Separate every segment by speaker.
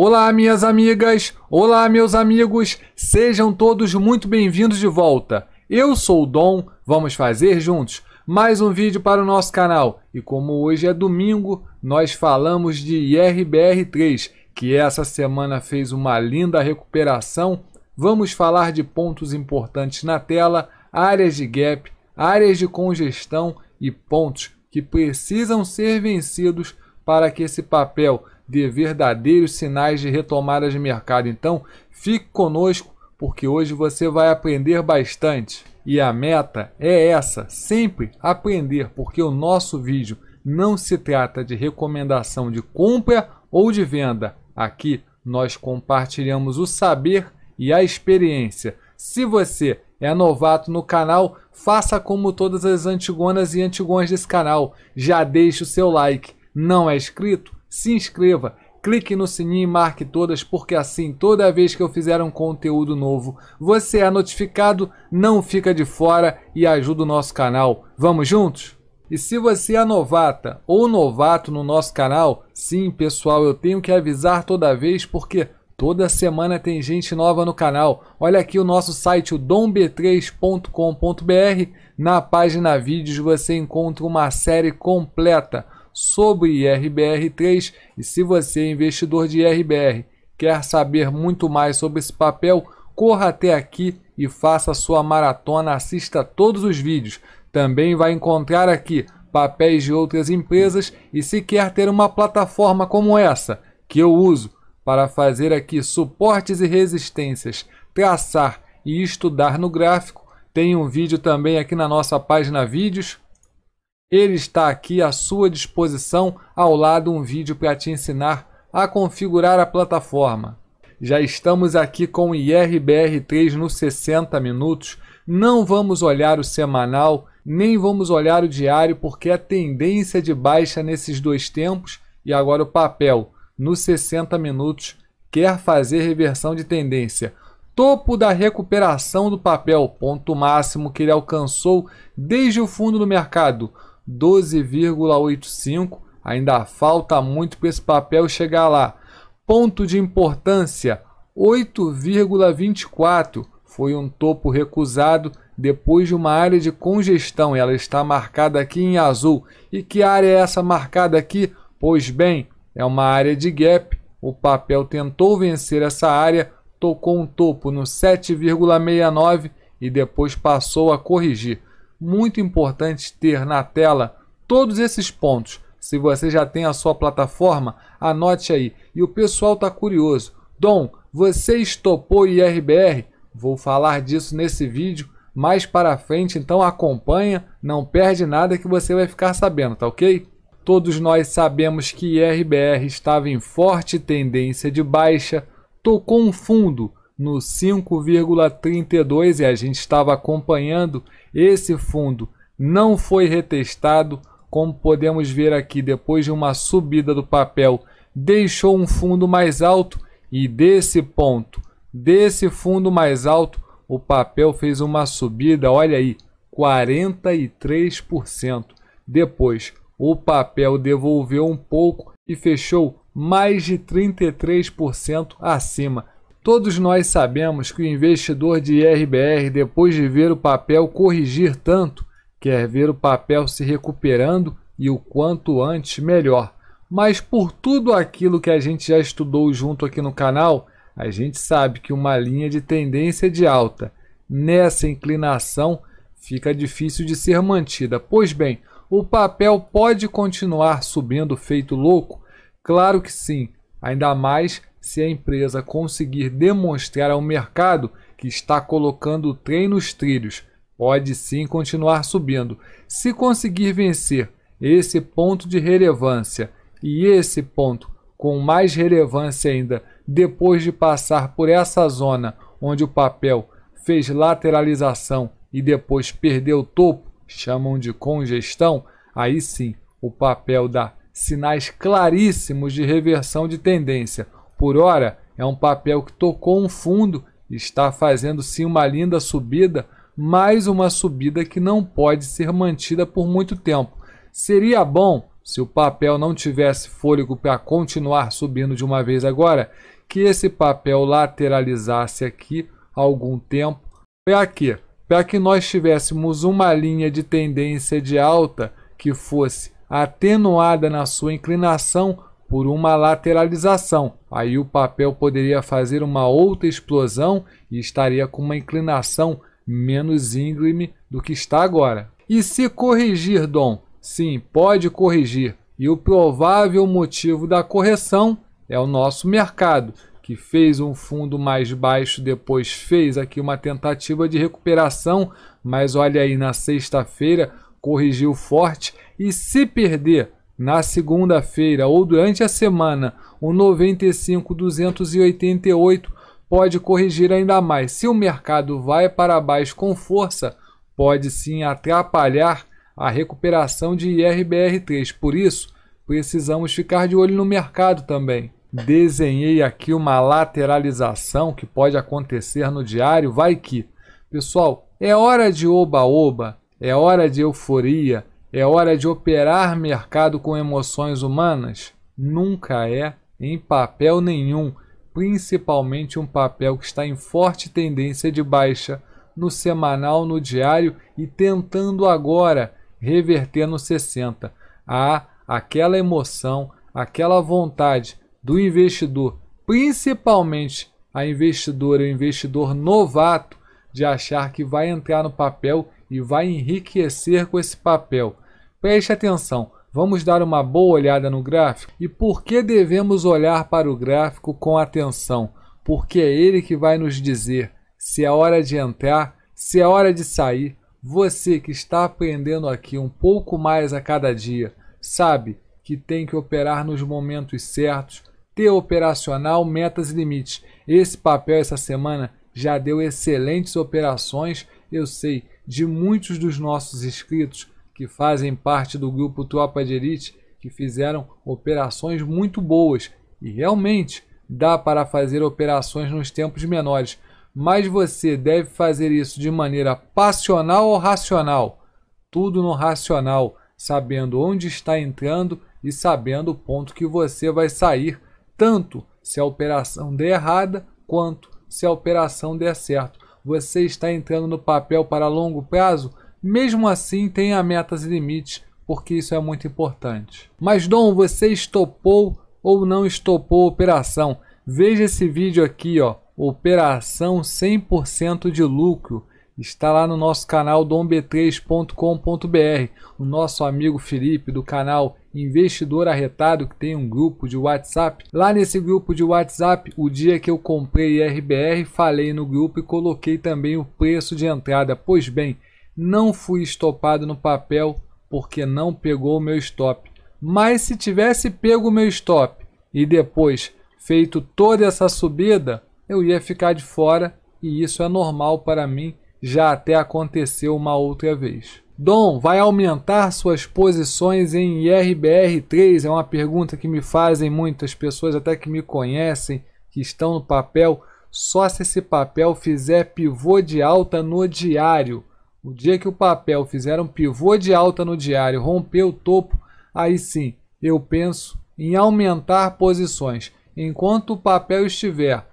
Speaker 1: Olá, minhas amigas! Olá, meus amigos! Sejam todos muito bem-vindos de volta. Eu sou o Dom, vamos fazer juntos mais um vídeo para o nosso canal. E como hoje é domingo, nós falamos de IRBR3, que essa semana fez uma linda recuperação. Vamos falar de pontos importantes na tela, áreas de gap, áreas de congestão e pontos que precisam ser vencidos para que esse papel de verdadeiros sinais de retomada de mercado. Então, fique conosco porque hoje você vai aprender bastante. E a meta é essa, sempre aprender, porque o nosso vídeo não se trata de recomendação de compra ou de venda. Aqui nós compartilhamos o saber e a experiência. Se você é novato no canal, faça como todas as antigonas e antigões desse canal. Já deixe o seu like. Não é inscrito? se inscreva, clique no sininho e marque todas, porque assim, toda vez que eu fizer um conteúdo novo, você é notificado, não fica de fora e ajuda o nosso canal. Vamos juntos? E se você é novata ou novato no nosso canal, sim, pessoal, eu tenho que avisar toda vez porque toda semana tem gente nova no canal. Olha aqui o nosso site, o domb3.com.br. Na página vídeos você encontra uma série completa sobre IRBR3 e se você é investidor de IRBR, quer saber muito mais sobre esse papel, corra até aqui e faça sua maratona, assista todos os vídeos. Também vai encontrar aqui papéis de outras empresas e se quer ter uma plataforma como essa, que eu uso para fazer aqui suportes e resistências, traçar e estudar no gráfico, tem um vídeo também aqui na nossa página Vídeos, ele está aqui à sua disposição ao lado um vídeo para te ensinar a configurar a plataforma. Já estamos aqui com o IRBR3 nos 60 minutos. Não vamos olhar o semanal, nem vamos olhar o diário, porque a é tendência de baixa nesses dois tempos e agora o papel nos 60 minutos quer fazer reversão de tendência topo da recuperação do papel, ponto máximo que ele alcançou desde o fundo do mercado. 12,85. Ainda falta muito para esse papel chegar lá. Ponto de importância 8,24. Foi um topo recusado depois de uma área de congestão. Ela está marcada aqui em azul. E que área é essa marcada aqui? Pois bem, é uma área de gap. O papel tentou vencer essa área, tocou um topo no 7,69 e depois passou a corrigir muito importante ter na tela todos esses pontos. Se você já tem a sua plataforma, anote aí. E o pessoal está curioso. Dom, você estopou IRBR? Vou falar disso nesse vídeo mais para frente, então acompanha, não perde nada que você vai ficar sabendo, tá ok? Todos nós sabemos que IRBR estava em forte tendência de baixa, tocou um fundo, no 5,32 e a gente estava acompanhando esse fundo não foi retestado, como podemos ver aqui depois de uma subida do papel, deixou um fundo mais alto e desse ponto, desse fundo mais alto, o papel fez uma subida, olha aí, 43%. Depois, o papel devolveu um pouco e fechou mais de 33% acima. Todos nós sabemos que o investidor de IRBR, depois de ver o papel corrigir tanto, quer ver o papel se recuperando e o quanto antes melhor. Mas por tudo aquilo que a gente já estudou junto aqui no canal, a gente sabe que uma linha de tendência de alta nessa inclinação fica difícil de ser mantida. Pois bem, o papel pode continuar subindo feito louco? Claro que sim, ainda mais se a empresa conseguir demonstrar ao mercado que está colocando o trem nos trilhos, pode sim continuar subindo. Se conseguir vencer esse ponto de relevância e esse ponto com mais relevância ainda, depois de passar por essa zona onde o papel fez lateralização e depois perdeu o topo, chamam de congestão, aí sim o papel dá sinais claríssimos de reversão de tendência por hora, é um papel que tocou um fundo e está fazendo sim uma linda subida, mais uma subida que não pode ser mantida por muito tempo. Seria bom, se o papel não tivesse fôlego para continuar subindo de uma vez agora, que esse papel lateralizasse aqui algum tempo. Para quê? Para que nós tivéssemos uma linha de tendência de alta que fosse atenuada na sua inclinação por uma lateralização. Aí o papel poderia fazer uma outra explosão e estaria com uma inclinação menos íngreme do que está agora. E se corrigir, Dom? Sim, pode corrigir. E o provável motivo da correção é o nosso mercado, que fez um fundo mais baixo, depois fez aqui uma tentativa de recuperação, mas olha aí, na sexta-feira corrigiu forte e se perder na segunda-feira ou durante a semana, o 95,288 pode corrigir ainda mais. Se o mercado vai para baixo com força, pode sim atrapalhar a recuperação de IRBR3. Por isso, precisamos ficar de olho no mercado também. Desenhei aqui uma lateralização que pode acontecer no diário, vai que. Pessoal, é hora de oba-oba, é hora de euforia, é hora de operar mercado com emoções humanas? Nunca é, em papel nenhum, principalmente um papel que está em forte tendência de baixa no semanal, no diário e tentando agora reverter no 60. Há ah, aquela emoção, aquela vontade do investidor, principalmente a investidora, o investidor novato, de achar que vai entrar no papel e vai enriquecer com esse papel. Preste atenção, vamos dar uma boa olhada no gráfico? E por que devemos olhar para o gráfico com atenção? Porque é ele que vai nos dizer se é hora de entrar, se é hora de sair. Você que está aprendendo aqui um pouco mais a cada dia, sabe que tem que operar nos momentos certos, ter operacional, metas e limites. Esse papel essa semana já deu excelentes operações, eu sei de muitos dos nossos inscritos que fazem parte do grupo Tropa de Elite, que fizeram operações muito boas e realmente dá para fazer operações nos tempos menores, mas você deve fazer isso de maneira passional ou racional? Tudo no racional, sabendo onde está entrando e sabendo o ponto que você vai sair, tanto se a operação der errada quanto se a operação der certo você está entrando no papel para longo prazo, mesmo assim tenha metas e limites, porque isso é muito importante. Mas Dom, você estopou ou não estopou a operação? Veja esse vídeo aqui, ó, operação 100% de lucro está lá no nosso canal domb3.com.br. O nosso amigo Felipe do canal Investidor Arretado, que tem um grupo de WhatsApp. Lá nesse grupo de WhatsApp, o dia que eu comprei RBR, falei no grupo e coloquei também o preço de entrada. Pois bem, não fui estopado no papel porque não pegou o meu stop. Mas se tivesse pego o meu stop e depois feito toda essa subida, eu ia ficar de fora e isso é normal para mim já até aconteceu uma outra vez. Dom, vai aumentar suas posições em IRBR3? É uma pergunta que me fazem muitas pessoas, até que me conhecem, que estão no papel. Só se esse papel fizer pivô de alta no diário. O dia que o papel fizer um pivô de alta no diário, romper o topo, aí sim, eu penso em aumentar posições. Enquanto o papel estiver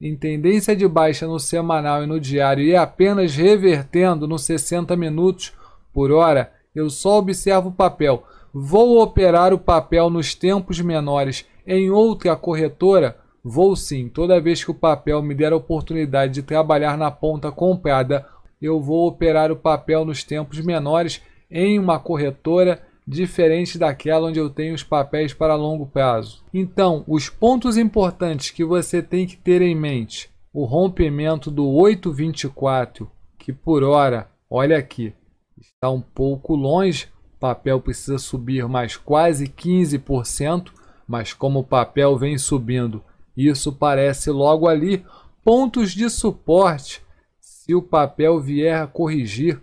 Speaker 1: em tendência de baixa no semanal e no diário e apenas revertendo nos 60 minutos por hora, eu só observo o papel. Vou operar o papel nos tempos menores em outra corretora? Vou sim, toda vez que o papel me der a oportunidade de trabalhar na ponta comprada, eu vou operar o papel nos tempos menores em uma corretora diferente daquela onde eu tenho os papéis para longo prazo. Então, os pontos importantes que você tem que ter em mente: o rompimento do 824, que por hora, olha aqui, está um pouco longe, o papel precisa subir mais quase 15%, mas como o papel vem subindo, isso parece logo ali pontos de suporte. Se o papel vier a corrigir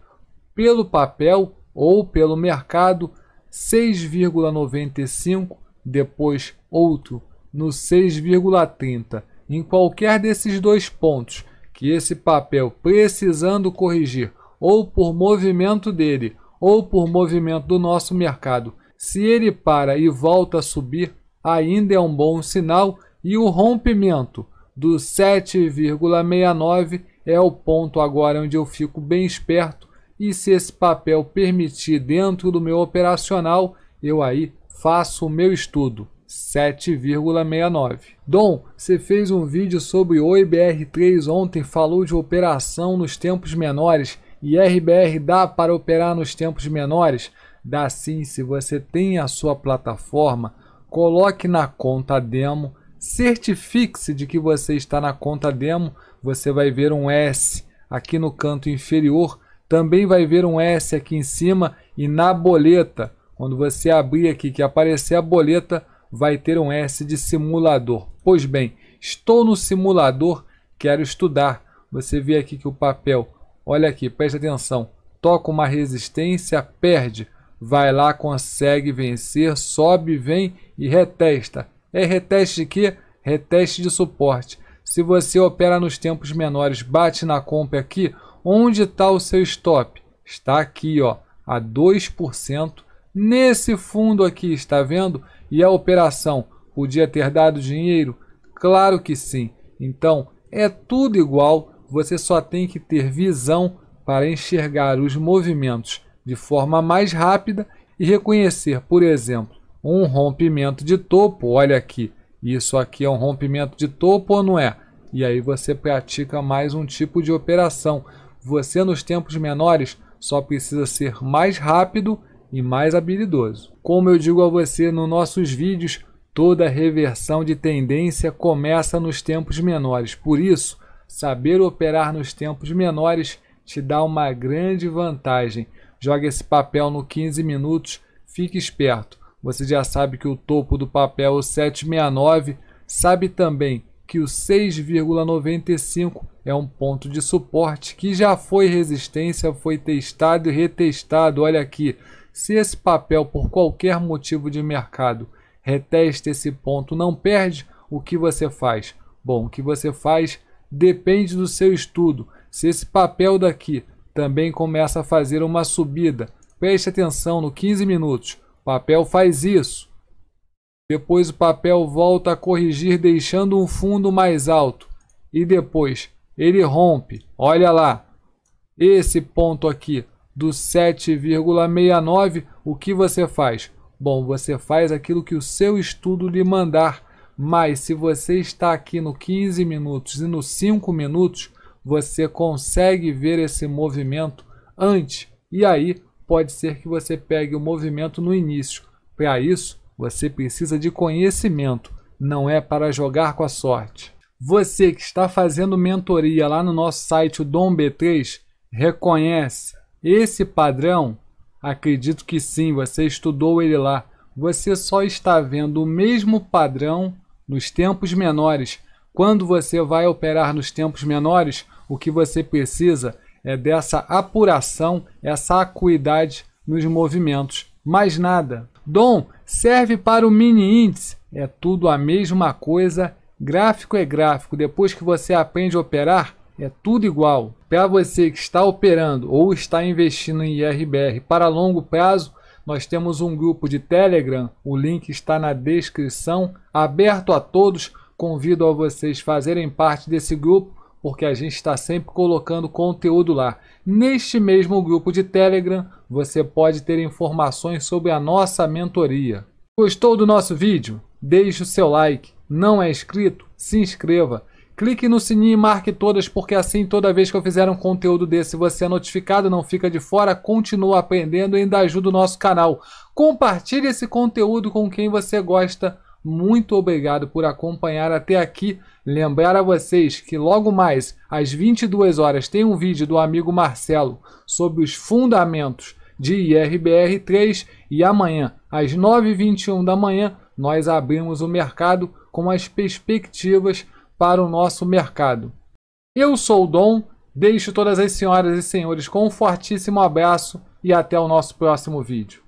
Speaker 1: pelo papel ou pelo mercado, 6,95, depois outro no 6,30. Em qualquer desses dois pontos que esse papel precisando corrigir, ou por movimento dele, ou por movimento do nosso mercado, se ele para e volta a subir, ainda é um bom sinal e o rompimento do 7,69 é o ponto agora onde eu fico bem esperto e se esse papel permitir dentro do meu operacional, eu aí faço o meu estudo. 7,69. Dom, você fez um vídeo sobre o IBR3 ontem, falou de operação nos tempos menores e RBR dá para operar nos tempos menores? Dá sim, se você tem a sua plataforma, coloque na conta demo, certifique-se de que você está na conta demo, você vai ver um S aqui no canto inferior também vai ver um S aqui em cima e na boleta, quando você abrir aqui que aparecer a boleta, vai ter um S de simulador. Pois bem, estou no simulador, quero estudar. Você vê aqui que o papel, olha aqui, preste atenção, toca uma resistência, perde, vai lá, consegue vencer, sobe, vem e retesta. É reteste de quê? Reteste de suporte. Se você opera nos tempos menores, bate na compra aqui, Onde está o seu stop? Está aqui, ó, a 2%. Nesse fundo aqui, está vendo? E a operação podia ter dado dinheiro? Claro que sim. Então, é tudo igual, você só tem que ter visão para enxergar os movimentos de forma mais rápida e reconhecer, por exemplo, um rompimento de topo. Olha aqui, isso aqui é um rompimento de topo ou não é? E aí você pratica mais um tipo de operação você nos tempos menores só precisa ser mais rápido e mais habilidoso. Como eu digo a você nos nossos vídeos, toda reversão de tendência começa nos tempos menores. Por isso, saber operar nos tempos menores te dá uma grande vantagem. Joga esse papel no 15 minutos, fique esperto. Você já sabe que o topo do papel é o 769, sabe também que o 6,95 é um ponto de suporte que já foi resistência, foi testado e retestado. Olha aqui, se esse papel por qualquer motivo de mercado retesta esse ponto, não perde, o que você faz? Bom, o que você faz depende do seu estudo. Se esse papel daqui também começa a fazer uma subida, preste atenção no 15 minutos. O papel faz isso. Depois o papel volta a corrigir deixando um fundo mais alto. E depois ele rompe. Olha lá. Esse ponto aqui do 7,69, o que você faz? Bom, você faz aquilo que o seu estudo lhe mandar. Mas se você está aqui no 15 minutos e no 5 minutos, você consegue ver esse movimento antes. E aí pode ser que você pegue o movimento no início. Para isso, você precisa de conhecimento, não é para jogar com a sorte. Você que está fazendo mentoria lá no nosso site, o Dom B3, reconhece esse padrão? Acredito que sim, você estudou ele lá. Você só está vendo o mesmo padrão nos tempos menores. Quando você vai operar nos tempos menores, o que você precisa é dessa apuração, essa acuidade nos movimentos. Mais nada. Dom, serve para o mini índice. É tudo a mesma coisa, gráfico é gráfico. Depois que você aprende a operar, é tudo igual. Para você que está operando ou está investindo em IRBR para longo prazo, nós temos um grupo de Telegram, o link está na descrição, aberto a todos. Convido a vocês fazerem parte desse grupo porque a gente está sempre colocando conteúdo lá. Neste mesmo grupo de Telegram, você pode ter informações sobre a nossa mentoria. Gostou do nosso vídeo? Deixe o seu like. Não é inscrito? Se inscreva. Clique no sininho e marque todas, porque assim toda vez que eu fizer um conteúdo desse você é notificado, não fica de fora, continua aprendendo e ainda ajuda o nosso canal. Compartilhe esse conteúdo com quem você gosta muito obrigado por acompanhar até aqui. Lembrar a vocês que logo mais, às 22 horas, tem um vídeo do amigo Marcelo sobre os fundamentos de IRBR3 e amanhã, às 9h21 da manhã, nós abrimos o mercado com as perspectivas para o nosso mercado. Eu sou o Dom, deixo todas as senhoras e senhores com um fortíssimo abraço e até o nosso próximo vídeo.